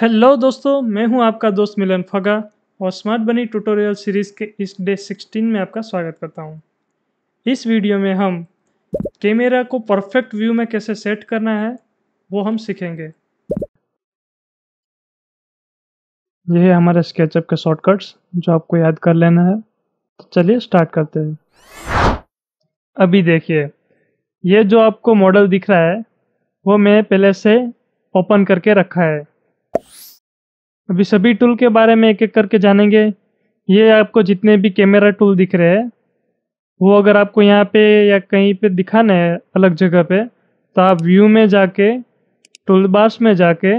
Hello दोस्तों मैं हूं आपका दोस्त मिलन फगा और स्मार्ट बनी ट्यूटोरियल सीरीज़ के इस डे 16 में आपका स्वागत करता हूं। इस वीडियो में हम कैमरा को परफेक्ट व्यू में कैसे सेट करना है वो हम सीखेंगे ये है हमारे स्केचअप के शॉर्टकट्स जो आपको याद कर लेना है तो चलिए स्टार्ट करते हैं अभी देखिए ये जो आपको मॉडल दिख रहा है वो मैं पहले से ओपन करके रखा है अभी सभी टूल के बारे में एक एक करके जानेंगे ये आपको जितने भी कैमरा टूल दिख रहे हैं वो अगर आपको यहाँ पे या कहीं पे दिखाना है अलग जगह पे तो आप व्यू में जाके टूल बार्स में जाके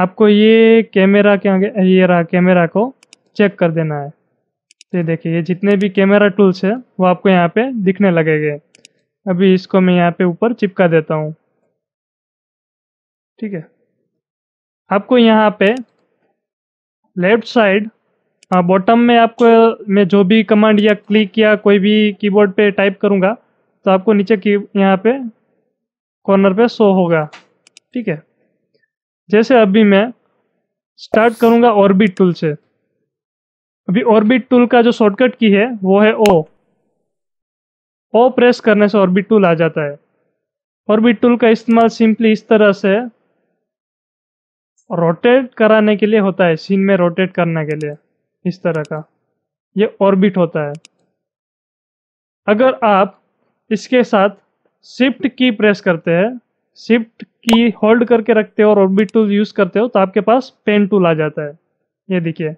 आपको ये कैमरा के आगे ये रहा कैमरा को चेक कर देना है तो देखिए ये जितने भी कैमरा टूल्स है वो आपको यहाँ पे दिखने लगेंगे अभी इसको मैं यहाँ पे ऊपर चिपका देता हूँ ठीक है आपको यहाँ पे लेफ्ट साइड हाँ बॉटम में आपको मैं जो भी कमांड या क्लिक या कोई भी कीबोर्ड पे टाइप करूँगा तो आपको नीचे की यहाँ पे कॉर्नर पे शो होगा ठीक है जैसे अभी मैं स्टार्ट करूँगा ऑर्बिट टूल से अभी ऑर्बिट टूल का जो शॉर्टकट की है वो है ओ ओ प्रेस करने से ऑर्बिट टूल आ जाता है ऑर्बिट टूल का इस्तेमाल सिंपली इस तरह से रोटेट कराने के लिए होता है सीन में रोटेट करने के लिए इस तरह का ये ऑर्बिट होता है अगर आप इसके साथ शिफ्ट की प्रेस करते हैं शिफ्ट की होल्ड करके रखते हो और ऑर्बिट टूल यूज़ करते हो तो आपके पास पेन टूल आ जाता है ये देखिए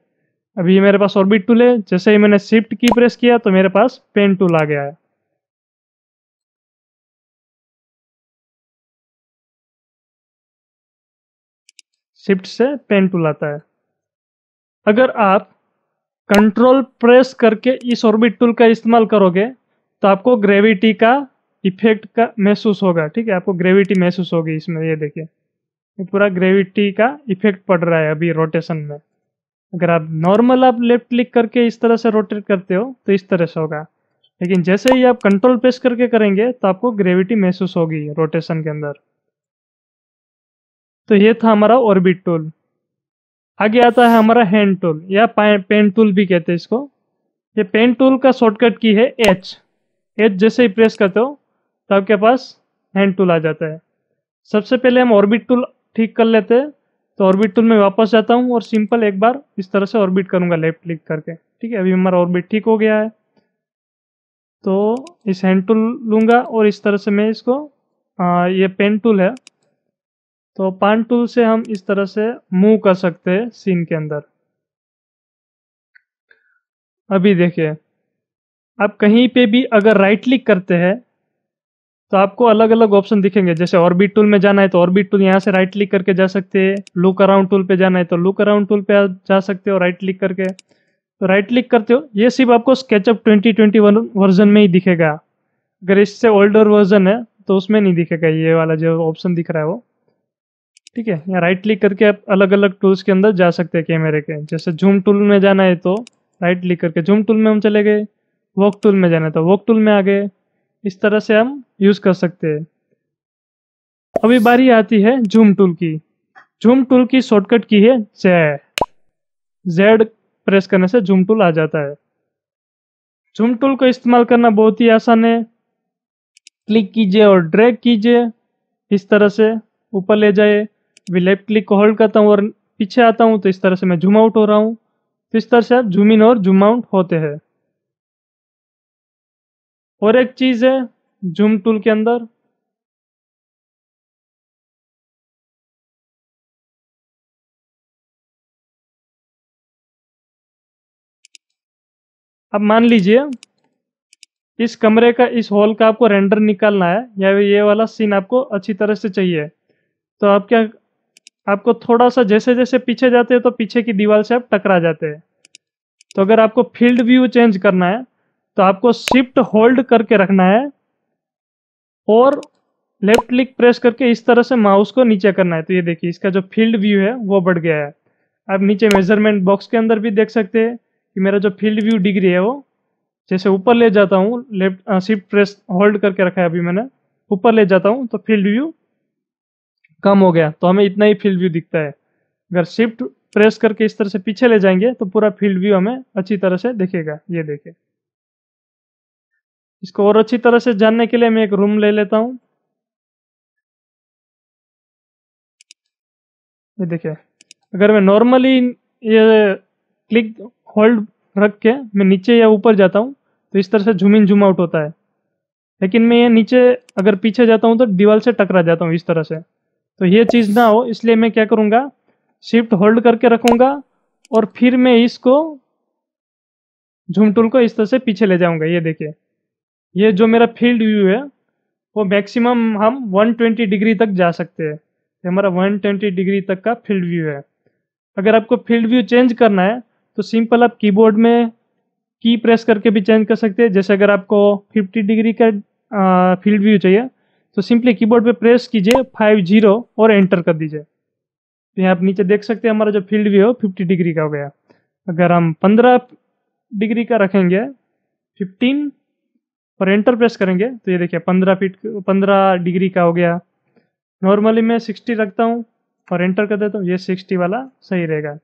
अभी मेरे पास ऑर्बिट टूल है जैसे ही मैंने शिफ्ट की प्रेस किया तो मेरे पास पेन टूल आ गया है शिफ्ट से पेन टूल आता है अगर आप कंट्रोल प्रेस करके इस ऑर्बिट टूल का इस्तेमाल करोगे तो आपको ग्रेविटी का इफेक्ट का महसूस होगा ठीक है आपको ग्रेविटी महसूस होगी इसमें ये देखिए पूरा ग्रेविटी का इफेक्ट पड़ रहा है अभी रोटेशन में अगर आप नॉर्मल आप लेफ्ट क्लिक करके इस तरह से रोटेट करते हो तो इस तरह से होगा लेकिन जैसे ही आप कंट्रोल प्रेस करके करेंगे तो आपको ग्रेविटी महसूस होगी रोटेशन के अंदर तो ये था हमारा ऑर्बिट टूल आगे आता है हमारा हैंड टूल या पेन टूल भी कहते हैं इसको ये पेन टूल का शॉर्टकट की है एच एच जैसे ही प्रेस करते हो तो आपके पास हैंड टूल आ जाता है सबसे पहले हम ऑर्बिट टूल ठीक कर लेते हैं तो ऑर्बिट टूल में वापस जाता हूँ और सिंपल एक बार इस तरह से ऑर्बिट करूँगा लेफ्ट क्लिक करके ठीक है अभी हमारा ऑर्बिट ठीक हो गया है तो इस हैंड टूल लूँगा और इस तरह से मैं इसको आ, ये पेन टूल है तो पान टूल से हम इस तरह से मूव कर सकते हैं सीन के अंदर अभी देखिए आप कहीं पे भी अगर राइट क्लिक करते हैं तो आपको अलग अलग ऑप्शन दिखेंगे जैसे ऑर्बिट टूल में जाना है तो ऑर्बिट टूल यहाँ से राइट क्लिक करके जा सकते हैं लुक अराउंड टूल पे जाना है तो लुक अराउंड टूल पे जा सकते हो राइट क्लिक करके तो राइट क्लिक करते हो ये सिर्फ आपको SketchUp twenty twenty one version में ही दिखेगा अगर इससे ओल्डर वर्जन है तो उसमें नहीं दिखेगा ये वाला जो ऑप्शन दिख रहा है वो ठीक है यहाँ राइट क्लिक करके आप अलग अलग टूल्स के अंदर जा सकते हैं कैमरे के जैसे जूम टूल में जाना है तो राइट क्लिक करके जूम टूल में हम चले गए वॉक टूल में जाना है तो वॉक टूल में आ गए इस तरह से हम यूज़ कर सकते हैं अभी बारी आती है जूम टूल की जूम टूल की शॉर्टकट की है जेड जेड प्रेस करने से जूम टूल आ जाता है जूम टूल का इस्तेमाल करना बहुत ही आसान है क्लिक कीजिए और ड्रैग कीजिए इस तरह से ऊपर ले जाए अभी लेफ्ट क्लिक को होल्ड करता हूँ और पीछे आता हूँ तो इस तरह से मैं जूम आउट हो रहा हूँ तो इस तरह से आप जूम इन और जूम आउट होते हैं और एक चीज़ है जूम टूल के अंदर अब मान लीजिए इस कमरे का इस हॉल का आपको रेंडर निकालना है या ये वाला सीन आपको अच्छी तरह से चाहिए तो आप क्या आपको थोड़ा सा जैसे जैसे पीछे जाते हैं तो पीछे की दीवार से आप टकरा जाते हैं तो अगर आपको फील्ड व्यू चेंज करना है तो आपको शिफ्ट होल्ड करके रखना है और लेफ्ट क्लिक प्रेस करके इस तरह से माउस को नीचे करना है तो ये देखिए इसका जो फील्ड व्यू है वो बढ़ गया है आप नीचे मेजरमेंट बॉक्स के अंदर भी देख सकते हैं कि मेरा जो फील्ड व्यू डिग्री है वो जैसे ऊपर ले जाता हूँ लेफ्ट शिफ्ट प्रेस होल्ड करके रखा है अभी मैंने ऊपर ले जाता हूँ तो फील्ड व्यू कम हो गया तो हमें इतना ही फील्ड व्यू दिखता है अगर शिफ्ट प्रेस करके इस तरह से पीछे ले जाएंगे तो पूरा फील्ड व्यू हमें अच्छी तरह से दिखेगा ये देखे इसको और अच्छी तरह से जानने के लिए मैं एक रूम ले लेता हूं ये देखिए अगर मैं नॉर्मली ये क्लिक होल्ड रख के मैं नीचे या ऊपर जाता हूँ तो इस तरह से झूम इन झूम आउट होता है लेकिन मैं ये नीचे अगर पीछे जाता हूँ तो दीवार से टकरा जाता हूँ इस तरह से तो ये चीज़ ना हो इसलिए मैं क्या करूँगा शिफ्ट होल्ड करके रखूँगा और फिर मैं इसको झूम टूल को इस तरह से पीछे ले जाऊँगा ये देखिए ये जो मेरा फील्ड व्यू है वो मैक्सिमम हम 120 डिग्री तक जा सकते हैं ये हमारा 120 डिग्री तक का फील्ड व्यू है अगर आपको फील्ड व्यू चेंज करना है तो सिंपल आप कीबोर्ड में की प्रेस करके भी चेंज कर सकते हैं जैसे अगर आपको 50 डिग्री का फील्ड व्यू चाहिए तो सिंपली कीबोर्ड पे प्रेस कीजिए फाइव जीरो और एंटर कर दीजिए तो यहाँ आप नीचे देख सकते हैं हमारा जो फील्ड व्यू है फिफ्टी डिग्री का हो गया अगर हम पंद्रह डिग्री का रखेंगे फिफ्टीन और एंटर प्रेस करेंगे तो ये देखिए पंद्रह फीट पंद्रह डिग्री का हो गया नॉर्मली मैं सिक्सटी रखता हूँ और एंटर कर देता हूँ ये सिक्सटी वाला सही रहेगा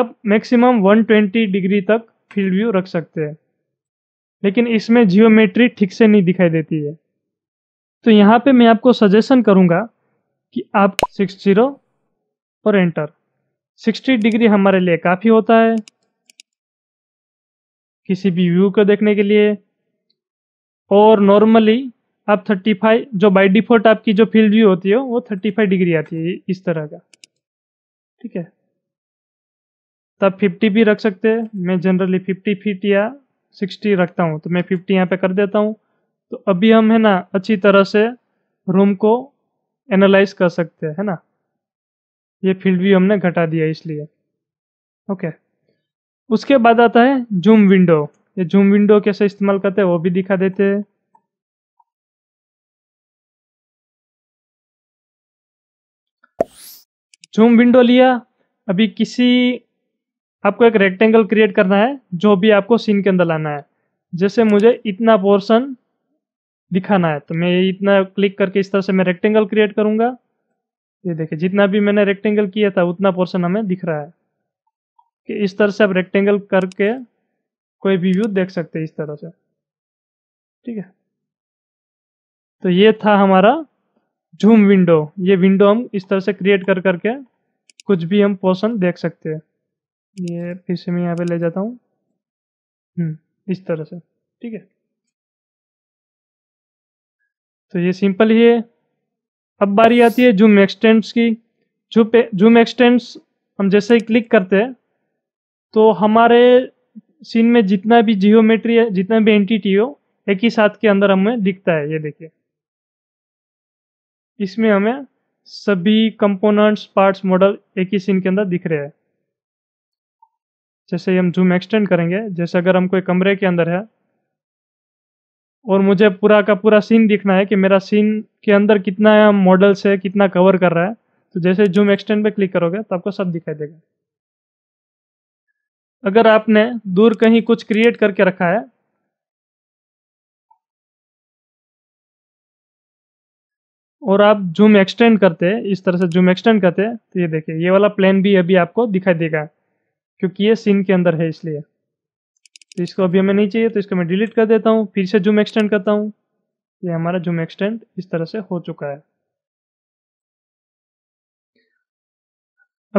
अब मैक्सिमम 120 डिग्री तक फील्ड व्यू रख सकते हैं लेकिन इसमें जियोमेट्री ठीक से नहीं दिखाई देती है तो यहाँ पे मैं आपको सजेशन करूँगा कि आप सिक्स जीरो और एंटर सिक्सटी डिग्री हमारे लिए काफ़ी होता है किसी भी व्यू को देखने के लिए और नॉर्मली आप 35 जो बाय डिफॉल्ट आपकी जो फील्ड व्यू होती है हो, वो 35 डिग्री आती है इस तरह का ठीक है तब तो 50 भी रख सकते हैं मैं जनरली 50 फीट या 60 रखता हूँ तो मैं 50 यहाँ पे कर देता हूँ तो अभी हम है ना अच्छी तरह से रूम को एनालाइज कर सकते हैं है ना ये फील्ड भी हमने घटा दिया इसलिए ओके उसके बाद आता है जूम विंडो ये जूम विंडो कैसे इस्तेमाल करते हैं वो भी दिखा देते हैं जूम विंडो लिया अभी किसी आपको एक रेक्टेंगल क्रिएट करना है जो भी आपको सीन के अंदर लाना है जैसे मुझे इतना पोर्शन दिखाना है तो मैं इतना क्लिक करके इस तरह से मैं रेक्टेंगल क्रिएट करूंगा ये देखिए जितना भी मैंने रेक्टेंगल किया था उतना पोर्शन हमें दिख रहा है कि इस तरह से आप रेक्टेंगल करके कोई भी व्यू देख सकते हैं इस तरह से ठीक है तो ये था हमारा जूम विंडो ये विंडो हम इस तरह से क्रिएट कर करके कुछ भी हम पोर्सन देख सकते हैं ये फिर से मैं यहाँ पे ले जाता हूँ हम्म, इस तरह से ठीक है तो ये सिंपल ही है अब बारी आती है जूम एक्सटेंड्स की जूम जूम एक्सटेंड्स हम जैसे ही क्लिक करते हैं तो हमारे सीन में जितना भी जियोमेट्री है जितना भी एंटिटी हो एक ही साथ के अंदर हमें दिखता है ये देखिए इसमें हमें सभी कंपोनेंट्स पार्ट्स मॉडल एक ही सीन के अंदर दिख रहे हैं जैसे हम जूम एक्सटेंड करेंगे जैसे अगर हम कोई कमरे के अंदर है और मुझे पूरा का पूरा सीन दिखना है कि मेरा सीन के अंदर कितना मॉडल्स है कितना कवर कर रहा है तो जैसे जूम एक्सटेंड पे क्लिक करोगे तो आपको सब दिखाई देगा अगर आपने दूर कहीं कुछ क्रिएट करके रखा है और आप जूम एक्सटेंड करते हैं इस तरह से जूम एक्सटेंड करते हैं तो ये देखिए ये वाला प्लेन भी अभी आपको दिखाई देगा क्योंकि ये सीन के अंदर है इसलिए तो इसको अभी हमें नहीं चाहिए तो इसको मैं डिलीट कर देता हूँ फिर से जूम एक्सटेंड करता हूँ ये हमारा जूम एक्सटेंड इस तरह से हो चुका है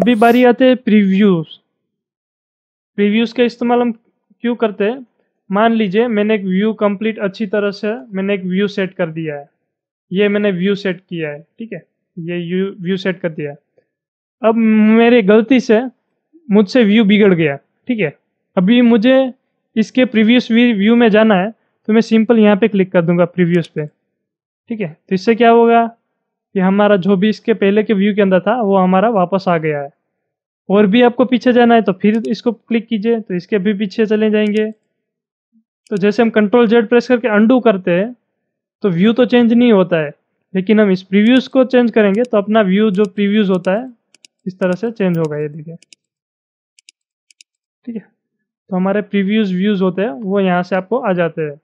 अभी बारी आते हैं प्रीव्यूज प्रीव्यूज का इस्तेमाल हम क्यों करते हैं मान लीजिए मैंने एक व्यू कंप्लीट अच्छी तरह से मैंने एक व्यू सेट कर दिया है ये मैंने व्यू सेट किया है ठीक है ये व्यू व्यू सेट कर दिया है अब मेरी गलती से मुझसे व्यू बिगड़ गया ठीक है अभी मुझे इसके प्रीवियस व्यू में जाना है तो मैं सिंपल यहाँ पे क्लिक कर दूंगा प्रीवियस पे ठीक है तो इससे क्या होगा कि हमारा जो भी इसके पहले के व्यू के अंदर था वो हमारा वापस आ गया है और भी आपको पीछे जाना है तो फिर इसको क्लिक कीजिए तो इसके भी पीछे चले जाएंगे तो जैसे हम कंट्रोल जेड प्रेस करके अंडू करते हैं तो व्यू तो चेंज नहीं होता है लेकिन हम इस प्रीव्यूज़ को चेंज करेंगे तो अपना व्यू जो प्रीव्यूज़ होता है इस तरह से चेंज होगा ये देखिए ठीक है तो हमारे प्रीव्यूज व्यूज होते हैं वो यहाँ से आपको आ जाते हैं